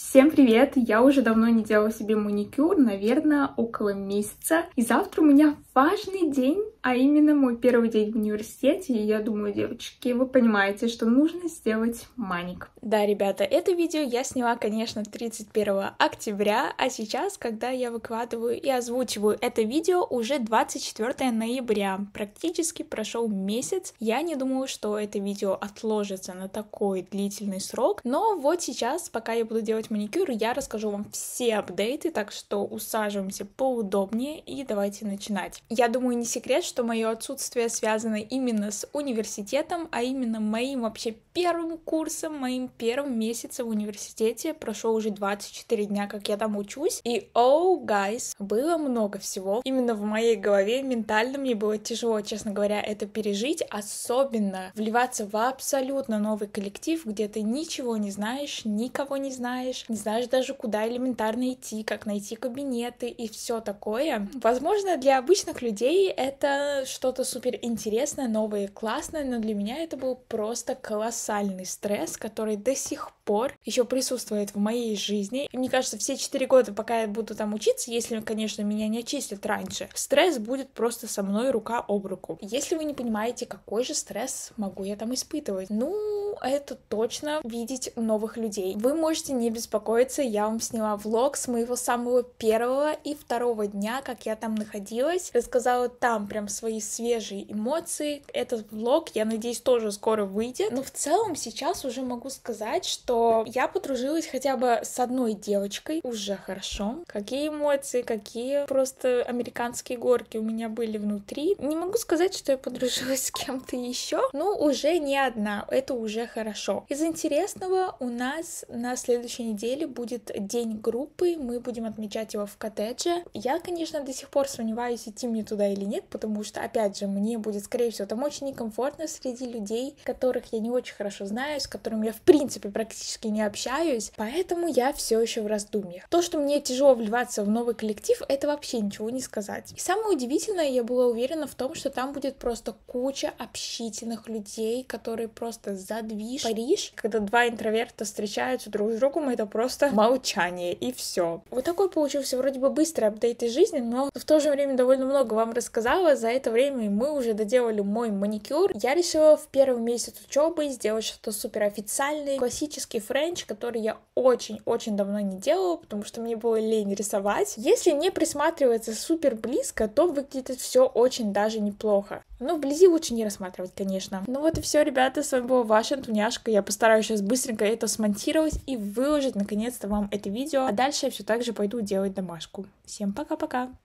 Всем привет! Я уже давно не делала себе маникюр, наверное, около месяца. И завтра у меня важный день а именно мой первый день в университете, и я думаю, девочки, вы понимаете, что нужно сделать маник. Да, ребята, это видео я сняла, конечно, 31 октября, а сейчас, когда я выкладываю и озвучиваю это видео, уже 24 ноября, практически прошел месяц, я не думаю, что это видео отложится на такой длительный срок, но вот сейчас, пока я буду делать маникюр, я расскажу вам все апдейты, так что усаживаемся поудобнее и давайте начинать. Я думаю, не секрет, что мое отсутствие связано именно с университетом, а именно моим вообще первым курсом, моим первым месяцем в университете. Прошло уже 24 дня, как я там учусь. И, оу, oh, guys, было много всего. Именно в моей голове ментально мне было тяжело, честно говоря, это пережить. Особенно вливаться в абсолютно новый коллектив, где ты ничего не знаешь, никого не знаешь, не знаешь даже куда элементарно идти, как найти кабинеты и все такое. Возможно, для обычных людей это Э, что-то супер интересное, новое, классное, но для меня это был просто колоссальный стресс, который до сих пор еще присутствует в моей жизни. И мне кажется, все четыре года, пока я буду там учиться, если, конечно, меня не очистят раньше, стресс будет просто со мной рука об руку. Если вы не понимаете, какой же стресс могу я там испытывать, ну, это точно видеть новых людей. Вы можете не беспокоиться, я вам сняла влог с моего самого первого и второго дня, как я там находилась. Рассказала там прям свои свежие эмоции. Этот влог, я надеюсь, тоже скоро выйдет. Но в целом сейчас уже могу сказать, что я подружилась хотя бы с одной девочкой. Уже хорошо. Какие эмоции, какие просто американские горки у меня были внутри. Не могу сказать, что я подружилась с кем-то еще. но ну, уже не одна. Это уже хорошо. Из интересного у нас на следующей неделе будет день группы, мы будем отмечать его в коттедже. Я, конечно, до сих пор сомневаюсь, идти мне туда или нет, потому что, опять же, мне будет, скорее всего, там очень некомфортно среди людей, которых я не очень хорошо знаю, с которыми я, в принципе, практически не общаюсь, поэтому я все еще в раздумьях. То, что мне тяжело вливаться в новый коллектив, это вообще ничего не сказать. И самое удивительное, я была уверена в том, что там будет просто куча общительных людей, которые просто задвигают Париж. Париж, когда два интроверта встречаются друг с другом, это просто молчание, и все. Вот такой получился вроде бы быстрый апдейт из жизни, но в то же время довольно много вам рассказала. За это время мы уже доделали мой маникюр. Я решила в первый месяц учебы сделать что-то супер официальное, классический френч, который я очень-очень давно не делала, потому что мне было лень рисовать. Если не присматривается супер близко, то выглядит все очень даже неплохо. Ну, вблизи лучше не рассматривать, конечно. Ну вот и все, ребята, с вами была ваша Антуняшка. Я постараюсь сейчас быстренько это смонтировать и выложить наконец-то вам это видео. А дальше я все так же пойду делать домашку. Всем пока-пока!